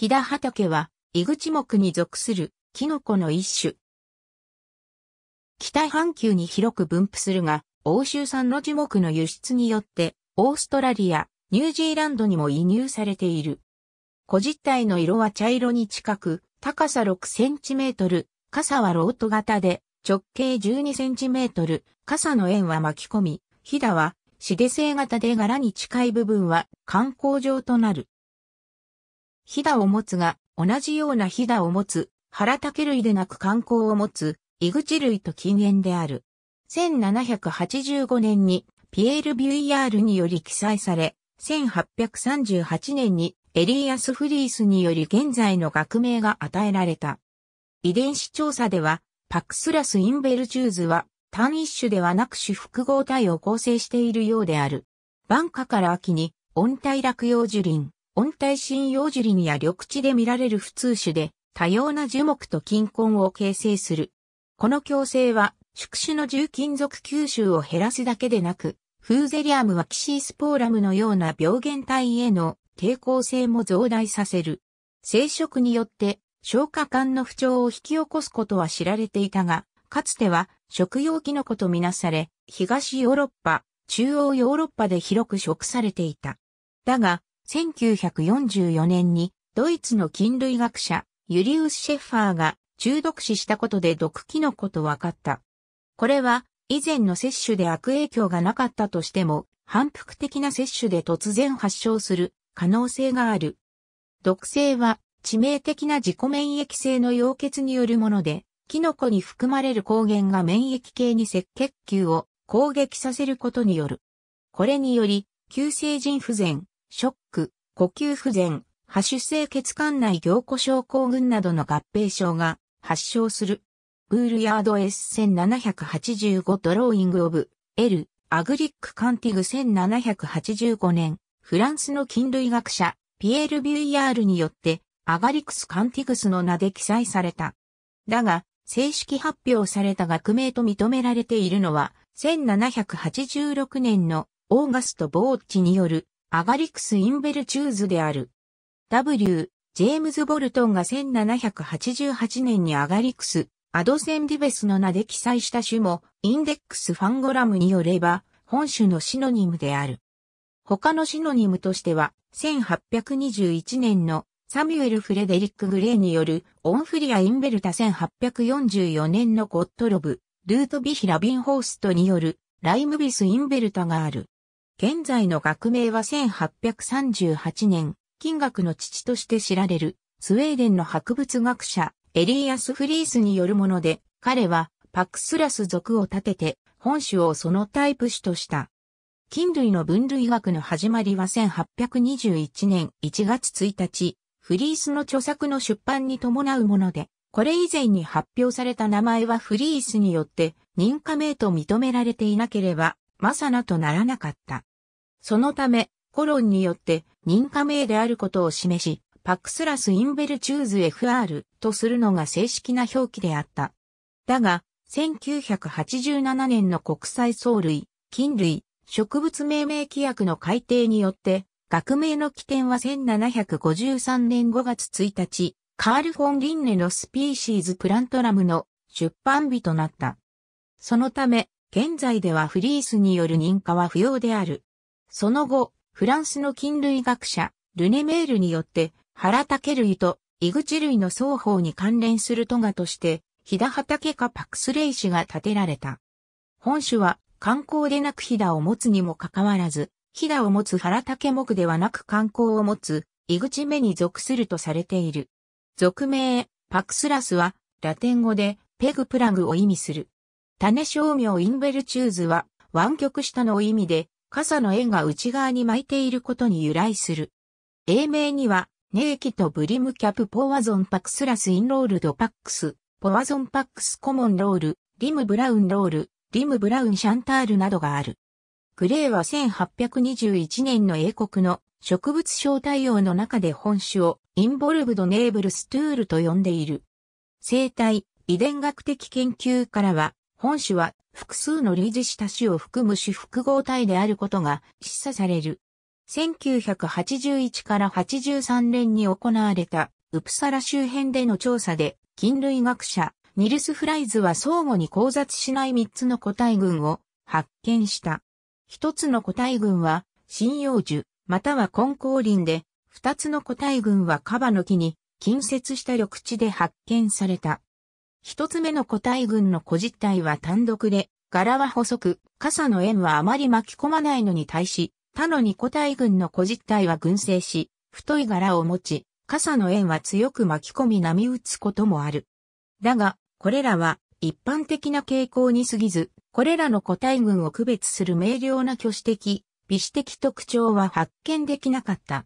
飛騨畑は、イグチ目に属するキノコの一種。北半球に広く分布するが、欧州産の樹木の輸出によって、オーストラリア、ニュージーランドにも移入されている。小実体の色は茶色に近く、高さ6センチメートル、傘はロート型で、直径12センチメートル、傘の円は巻き込み、ヒダは、シデ製型で柄に近い部分は、観光場となる。ヒダを持つが、同じようなヒダを持つ、原竹類でなく観光を持つ、井口類と近煙である。1785年に、ピエール・ビュイヤールにより記載され、1838年にエリーアス・フリースにより現在の学名が与えられた。遺伝子調査では、パクスラス・インベルチューズは単一種ではなく種複合体を構成しているようである。ンカから秋に温帯落葉樹林、温帯針葉樹林や緑地で見られる普通種で、多様な樹木と金根を形成する。この共生は、宿主の重金属吸収を減らすだけでなく、フーゼリアムはキシースポーラムのような病原体への抵抗性も増大させる。生殖によって消化管の不調を引き起こすことは知られていたが、かつては食用キノコとみなされ、東ヨーロッパ、中央ヨーロッパで広く食されていた。だが、1944年にドイツの菌類学者ユリウス・シェッファーが中毒死したことで毒キノコと分かった。これは以前の摂取で悪影響がなかったとしても反復的な摂取で突然発症する可能性がある。毒性は致命的な自己免疫性の溶血によるもので、キノコに含まれる抗原が免疫系に赤血球を攻撃させることによる。これにより、急性腎不全、ショック、呼吸不全、発出性血管内凝固症候群などの合併症が発症する。ブールヤード S1785 ドローイングオブ L アグリックカンティグ1785年フランスの菌類学者ピエール・ビュイヤールによってアガリクス・カンティグスの名で記載された。だが正式発表された学名と認められているのは1786年のオーガスト・ボーッチによるアガリクス・インベルチューズである。W、ジェームズ・ボルトンが1788年にアガリクス、アドセンディベスの名で記載した種も、インデックス・ファンゴラムによれば、本種のシノニムである。他のシノニムとしては、1821年のサミュエル・フレデリック・グレーによるオンフリア・インベルタ1844年のゴットロブ、ルート・ビヒ・ラビンホーストによるライムビス・インベルタがある。現在の学名は1838年、金額の父として知られる、スウェーデンの博物学者、エリーアス・フリースによるもので、彼は、パクスラス族を立てて、本種をそのタイプ種とした。菌類の分類学の始まりは1821年1月1日、フリースの著作の出版に伴うもので、これ以前に発表された名前はフリースによって認可名と認められていなければ、マサナとならなかった。そのため、コロンによって認可名であることを示し、パックスラス・インベルチューズ FR とするのが正式な表記であった。だが、1987年の国際藻類、菌類、植物命名規約の改定によって、学名の起点は1753年5月1日、カール・フォン・リンネのスピーシーズ・プラントラムの出版日となった。そのため、現在ではフリースによる認可は不要である。その後、フランスの菌類学者、ルネメールによって、原竹類とイグチ類の双方に関連するトガとして、ヒダ畑かパクスレイ氏が建てられた。本種は観光でなくヒダを持つにもかかわらず、ヒダを持つ原竹目ではなく観光を持つ、イグチ目に属するとされている。俗名、パクスラスは、ラテン語で、ペグプラグを意味する。種商名インベルチューズは、湾曲下の意味で、傘の円が内側に巻いていることに由来する。英名には、ネーキとブリムキャプポワゾンパクスラスインロールドパックス、ポワゾンパックスコモンロール、リムブラウンロール、リムブラウンシャンタールなどがある。グレーは1821年の英国の植物小対応の中で本種をインボルブドネーブルストゥールと呼んでいる。生態、遺伝学的研究からは、本種は複数の類似した種を含む種複合体であることが示唆される。1981から83年に行われたウプサラ周辺での調査で、菌類学者、ニルス・フライズは相互に交雑しない3つの個体群を発見した。1つの個体群は、針葉樹、または根光林で、2つの個体群はカバの木に近接した緑地で発見された。一つ目の個体群の個実体は単独で、柄は細く、傘の円はあまり巻き込まないのに対し、他の二個体群の個実体は群生し、太い柄を持ち、傘の円は強く巻き込み波打つこともある。だが、これらは一般的な傾向に過ぎず、これらの個体群を区別する明瞭な挙手的、微視的特徴は発見できなかった。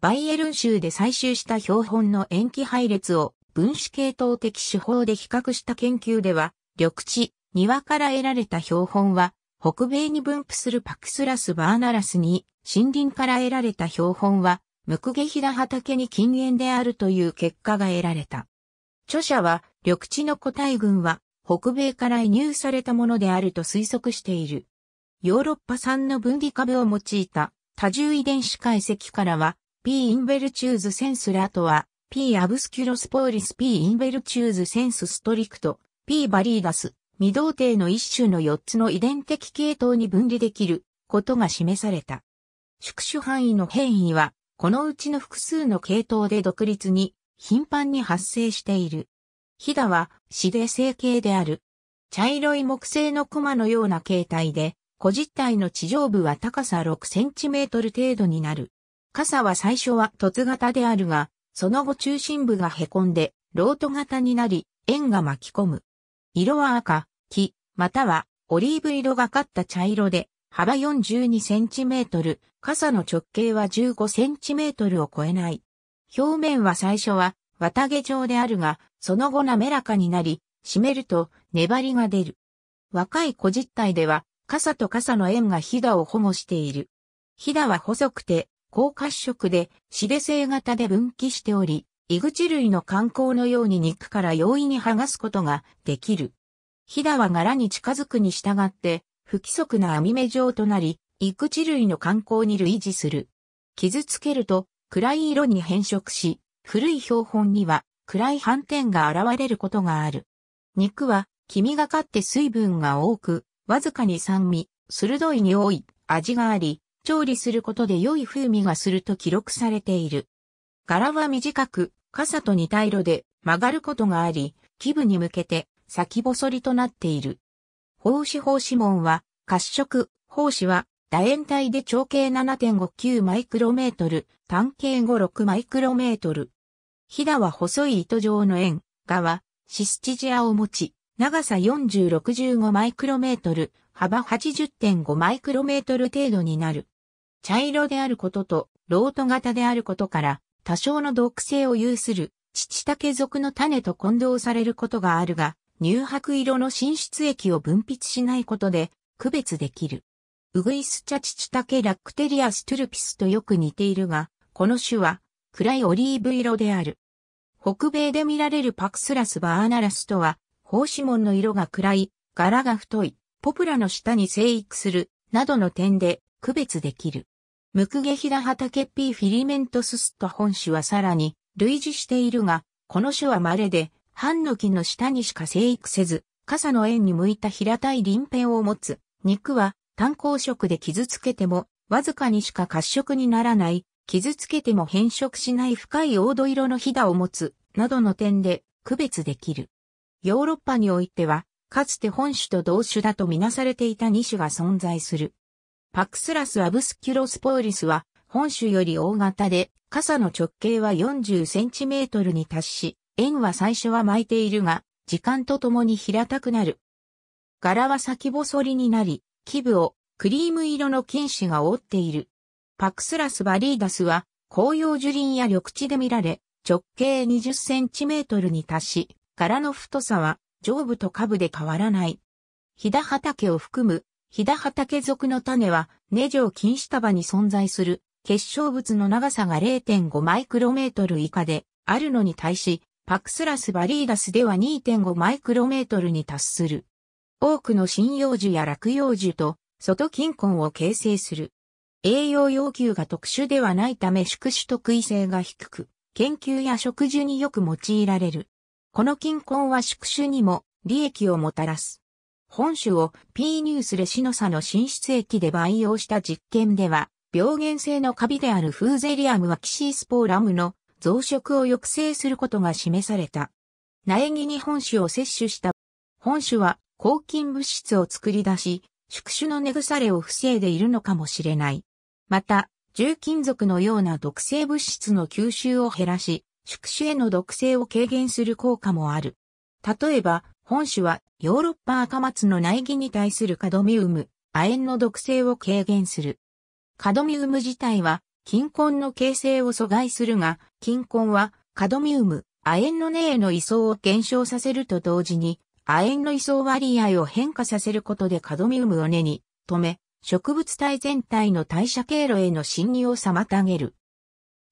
バイエルン州で採集した標本の塩基配列を分子系統的手法で比較した研究では、緑地、庭から得られた標本は、北米に分布するパクスラスバーナラスに、森林から得られた標本は、ムクゲヒダ畑に禁煙であるという結果が得られた。著者は、緑地の個体群は、北米から移入されたものであると推測している。ヨーロッパ産の分離株を用いた多重遺伝子解析からは、P. インベルチューズセンスラとは、P. アブスキュロスポーリス P. インベルチューズセンスストリクト P. バリーダス未同定の一種の4つの遺伝的系統に分離できることが示された。宿主範囲の変異は、このうちの複数の系統で独立に頻繁に発生している。ヒダは死で成形である。茶色い木製の駒のような形態で、小実体の地上部は高さ6センチメートル程度になる。傘は最初は凸型であるが、その後中心部が凹んで、ロート型になり、円が巻き込む。色は赤、木、またはオリーブ色がかった茶色で、幅42センチメートル、傘の直径は15センチメートルを超えない。表面は最初は綿毛状であるが、その後滑らかになり、湿ると粘りが出る。若い小実体では、傘と傘の円がヒダを保護している。ヒダは細くて高褐色で、シデ性型で分岐しており、イグチ類の観光のように肉から容易に剥がすことができる。ヒダは柄に近づくに従って、不規則な網目状となり、イグチ類の観光に類似する。傷つけると、暗い色に変色し、古い標本には暗い斑点が現れることがある。肉は黄みがかって水分が多く、わずかに酸味、鋭い匂い、味があり、調理することで良い風味がすると記録されている。柄は短く、傘と似た色で曲がることがあり、基部に向けて先細りとなっている。胞子胞子門は、褐色、胞子は楕円体で長径7.59マイクロメートル、単径56マイクロメートル。ひだは細い糸状の円、がはシスチジアを持ち、長さ4 6 5マイクロメートル、幅80.5マイクロメートル程度になる。茶色であることと、ロート型であることから、多少の毒性を有する、チチタケ属の種と混同されることがあるが、乳白色の浸出液を分泌しないことで、区別できる。ウグイス茶タケラクテリアストゥルピスとよく似ているが、この種は、暗いオリーブ色である。北米で見られるパクスラスバーナラスとは、胞子紋の色が暗い、柄が太い、ポプラの下に生育する、などの点で区別できる。ムクゲヒダハタケピーフィリメントススと本種はさらに類似しているが、この種は稀で、ハンノキの下にしか生育せず、傘の縁に向いた平たい鱗片を持つ、肉は単行色で傷つけても、わずかにしか褐色にならない、傷つけても変色しない深い黄土色のヒダを持つ、などの点で区別できる。ヨーロッパにおいては、かつて本種と同種だとみなされていた2種が存在する。パクスラス・アブスキュロスポーリスは、本種より大型で、傘の直径は40センチメートルに達し、円は最初は巻いているが、時間とともに平たくなる。柄は先細りになり、基部をクリーム色の菌糸が覆っている。パクスラス・バリーダスは、紅葉樹林や緑地で見られ、直径20センチメートルに達し、柄の太さは上部と下部で変わらない。ひだ畑を含むヒダ畑属の種は、根状金下束に存在する、結晶物の長さが0.5マイクロメートル以下で、あるのに対し、パクスラスバリーダスでは2.5マイクロメートルに達する。多くの針葉樹や落葉樹と、外金根を形成する。栄養要求が特殊ではないため宿主特異性が低く、研究や植樹によく用いられる。この金根は宿主にも利益をもたらす。本種を P ニュースレシノサの浸出液で培養した実験では、病原性のカビであるフーゼリアムワキシースポーラムの増殖を抑制することが示された。苗木に本種を摂取した。本種は抗菌物質を作り出し、宿主の根腐れを防いでいるのかもしれない。また、重金属のような毒性物質の吸収を減らし、宿主への毒性を軽減する効果もある。例えば、本種はヨーロッパ赤松の苗木に対するカドミウム、亜鉛の毒性を軽減する。カドミウム自体は菌根の形成を阻害するが、菌根はカドミウム、亜鉛の根への移送を減少させると同時に、亜鉛の移送割合を変化させることでカドミウムを根に止め、植物体全体の代謝経路への侵入を妨げる。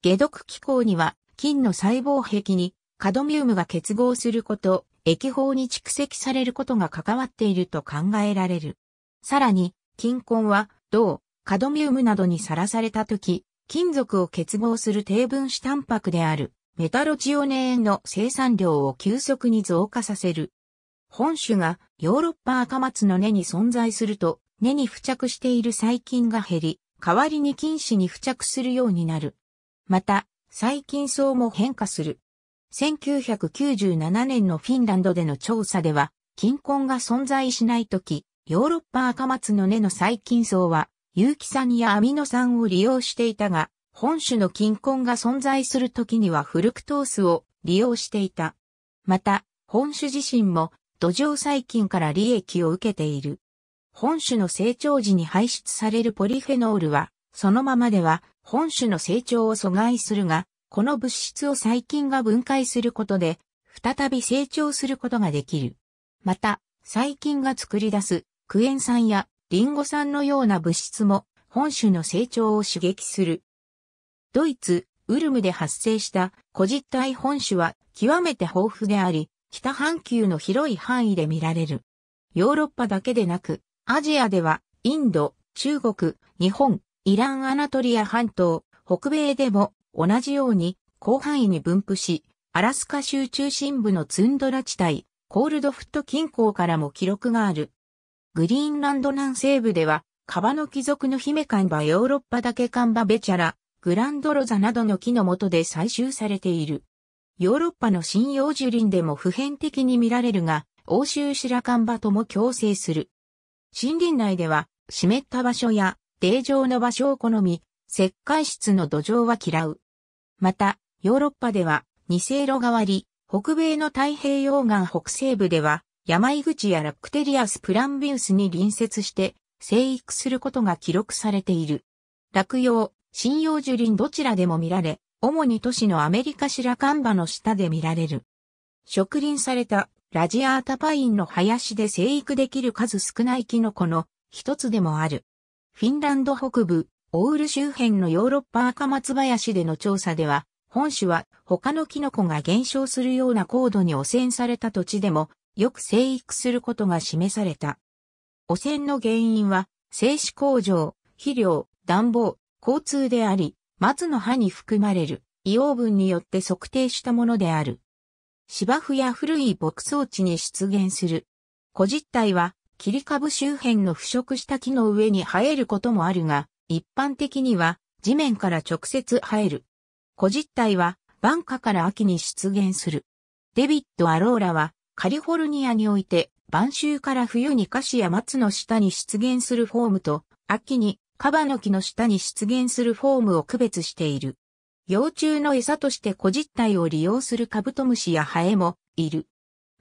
解毒機構には、菌の細胞壁にカドミウムが結合すること、液胞に蓄積されることが関わっていると考えられる。さらに、金根は、銅、カドミウムなどにさらされたとき、金属を結合する低分子タンパクである、メタロチオネーンの生産量を急速に増加させる。本種がヨーロッパ赤松の根に存在すると、根に付着している細菌が減り、代わりに菌糸に付着するようになる。また、細菌層も変化する。1997年のフィンランドでの調査では、菌根が存在しないとき、ヨーロッパ赤松の根の細菌層は、有機酸やアミノ酸を利用していたが、本種の菌根が存在するときにはフルクトースを利用していた。また、本種自身も土壌細菌から利益を受けている。本種の成長時に排出されるポリフェノールは、そのままでは本種の成長を阻害するが、この物質を細菌が分解することで、再び成長することができる。また、細菌が作り出すクエン酸やリンゴ酸のような物質も本種の成長を刺激する。ドイツ、ウルムで発生した古実体本種は極めて豊富であり、北半球の広い範囲で見られる。ヨーロッパだけでなく、アジアではインド、中国、日本、イランアナトリア半島、北米でも同じように広範囲に分布し、アラスカ州中心部のツンドラ地帯、コールドフット近郊からも記録がある。グリーンランド南西部では、カバの貴族の姫カンバヨーロッパだけカンバベチャラ、グランドロザなどの木の下で採集されている。ヨーロッパの針葉樹林でも普遍的に見られるが、欧州シラカンバとも共生する。森林内では、湿った場所や、泥状の場所を好み、石灰質の土壌は嫌う。また、ヨーロッパでは、二世路代わり、北米の太平洋岸北西部では、山井口やラクテリアスプランビウスに隣接して、生育することが記録されている。落葉、針葉樹林どちらでも見られ、主に都市のアメリカシラカンバの下で見られる。植林されたラジアータパインの林で生育できる数少ないキノコの一つでもある。フィンランド北部オール周辺のヨーロッパ赤松林での調査では、本種は他のキノコが減少するような高度に汚染された土地でもよく生育することが示された。汚染の原因は製紙工場、肥料、暖房、交通であり、松の葉に含まれる硫黄分によって測定したものである。芝生や古い牧草地に出現する。古実体は切り株周辺の腐食した木の上に生えることもあるが、一般的には地面から直接生える。古実体は晩夏から秋に出現する。デビッド・アローラはカリフォルニアにおいて晩秋から冬にカシや松の下に出現するフォームと秋にカバの木の下に出現するフォームを区別している。幼虫の餌として古実体を利用するカブトムシやハエもいる。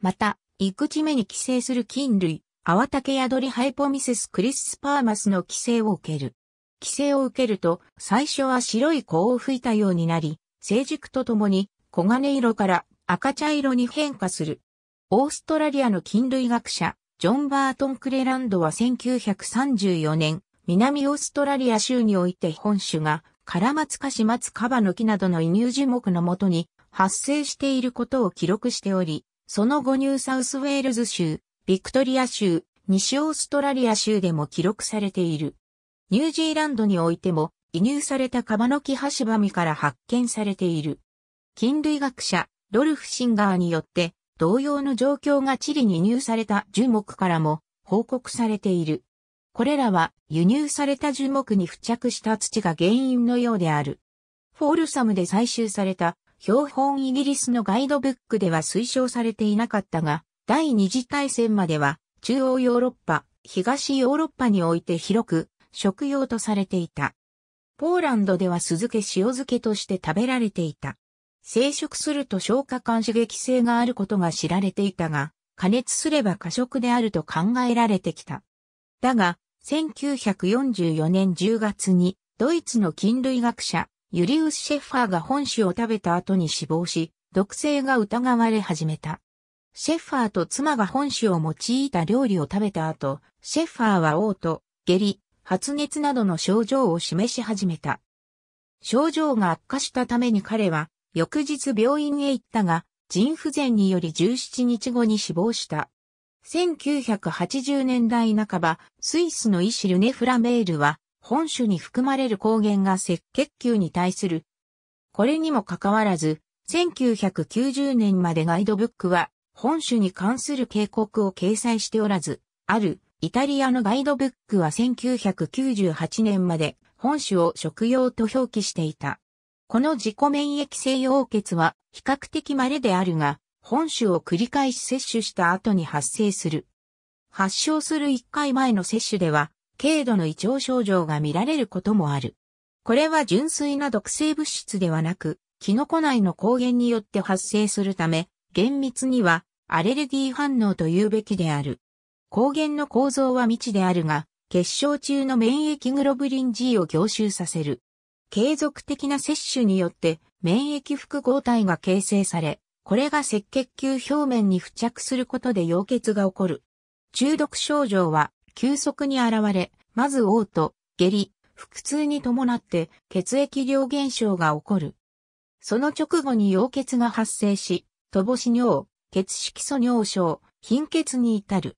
また、育地目に寄生する菌類、アワタケヤドリハイポミセスクリスパーマスの寄生を受ける。規制を受けると、最初は白い子を吹いたようになり、成熟とともに黄金色から赤茶色に変化する。オーストラリアの菌類学者、ジョン・バートン・クレランドは1934年、南オーストラリア州において本種が、カラマツカシマツカバの木などの移入樹木のもとに発生していることを記録しており、その後ニューサウスウェールズ州、ビクトリア州、西オーストラリア州でも記録されている。ニュージーランドにおいても、移入されたカバノキハシバミから発見されている。菌類学者、ロルフ・シンガーによって、同様の状況が地理に入された樹木からも報告されている。これらは輸入された樹木に付着した土が原因のようである。フォールサムで採集された標本イギリスのガイドブックでは推奨されていなかったが、第二次大戦までは中央ヨーロッパ、東ヨーロッパにおいて広く食用とされていた。ポーランドでは酢漬け塩漬けとして食べられていた。生食すると消化管刺激性があることが知られていたが、加熱すれば過食であると考えられてきた。だが、1944年10月に、ドイツの菌類学者、ユリウス・シェファーが本種を食べた後に死亡し、毒性が疑われ始めた。シェファーと妻が本種を用いた料理を食べた後、シェファーは嘔吐、下痢、発熱などの症状を示し始めた。症状が悪化したために彼は、翌日病院へ行ったが、腎不全により17日後に死亡した。1980年代半ば、スイスの医師ルネ・フラメールは、本種に含まれる抗原が赤血球に対する。これにもかかわらず、1990年までガイドブックは、本種に関する警告を掲載しておらず、あるイタリアのガイドブックは1998年まで本種を食用と表記していた。この自己免疫性溶血は比較的稀であるが、本種を繰り返し摂取した後に発生する。発症する1回前の摂取では、軽度の胃腸症状が見られることもある。これは純粋な毒性物質ではなく、キノコ内の抗原によって発生するため、厳密にはアレルギー反応と言うべきである。抗原の構造は未知であるが、結晶中の免疫グロブリン G を凝集させる。継続的な摂取によって免疫複合体が形成され、これが赤血球表面に付着することで溶血が起こる。中毒症状は急速に現れ、まず嘔吐、下痢、腹痛に伴って血液量減少が起こる。その直後に溶血が発生し、乏し尿、血色素尿症、貧血に至る。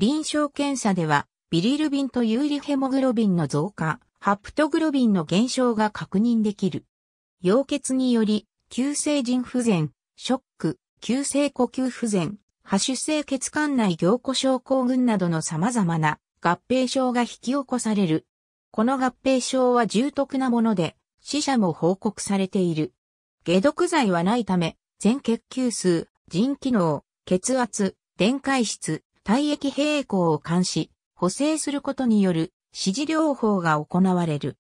臨床検査では、ビリルビンと有リヘモグロビンの増加、ハプトグロビンの減少が確認できる。溶血により、急性腎不全、ショック、急性呼吸不全、破種性血管内凝固症候群などの様々な合併症が引き起こされる。この合併症は重篤なもので、死者も報告されている。解毒剤はないため、全血球数、腎機能、血圧、電解質、体液平衡を監視、補正することによる指示療法が行われる。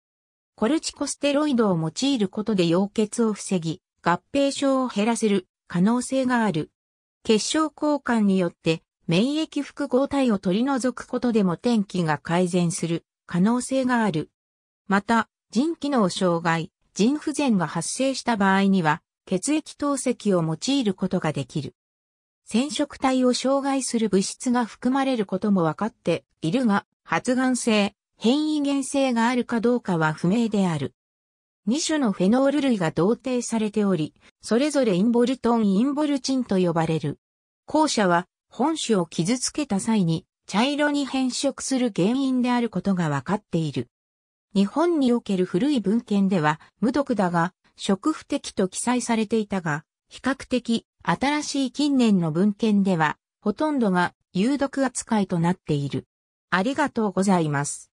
コルチコステロイドを用いることで溶血を防ぎ、合併症を減らせる可能性がある。結晶交換によって免疫複合体を取り除くことでも天気が改善する可能性がある。また、腎機能障害、腎不全が発生した場合には、血液透析を用いることができる。染色体を障害する物質が含まれることも分かっているが、発がん性、変異原性があるかどうかは不明である。2種のフェノール類が同定されており、それぞれインボルトン・インボルチンと呼ばれる。後者は本種を傷つけた際に茶色に変色する原因であることが分かっている。日本における古い文献では無毒だが、食不適と記載されていたが、比較的新しい近年の文献では、ほとんどが有毒扱いとなっている。ありがとうございます。